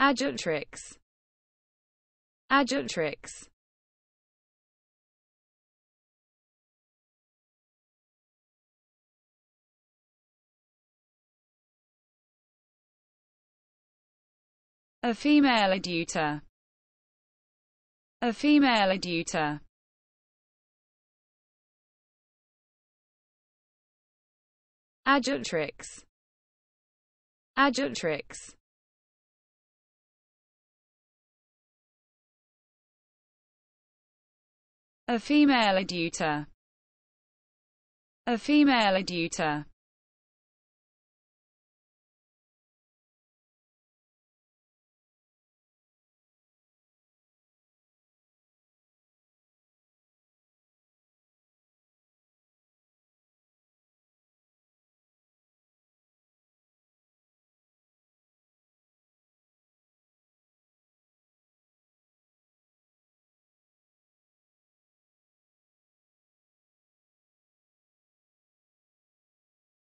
Adjunctrix. Adjunctrix. A female adjutor A female adjutor Adjunctrix. Adjunctrix. A female adductor. A female adductor.